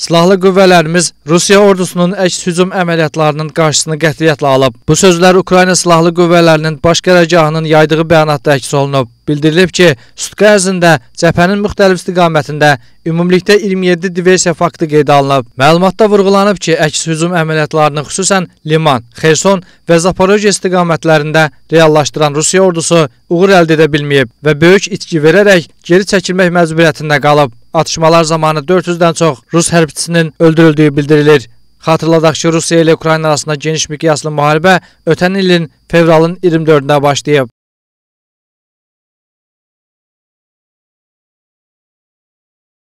Silahlı qüvvələrimiz Rusiya ordusunun əks hücum əməliyyatlarının qarşısını qətiyyətlə alıb. Bu sözlər Ukrayna Silahlı Qüvvələrinin Baş Qərargahının yaydığı bəyanatda əks olunub. Bildirilib ki, sutka ərzində cəbhənin müxtəlif istiqamətində ümumilikdə 27 diversiya faktı qeydə alınıb. Məlumatda vurğulanıb ki, əks hücum əməliyyatlarını xüsusən Liman, Xerson və Zaporojye istiqamətlərində reallaşdıran Rusiya ordusu uğur əldə edə bilməyib və böyük itki verərək geri çəkilmək məcburiyyətində qalıb. Atışmalar zamanı 400-dən çox rus hərbçisinin öldürüldüyü bildirilir. Xatırladaq ki, Rusiya ilə Ukrayna arasında geniş miqyaslı müharibə ötən ilin fevralın 24-də başlayıb.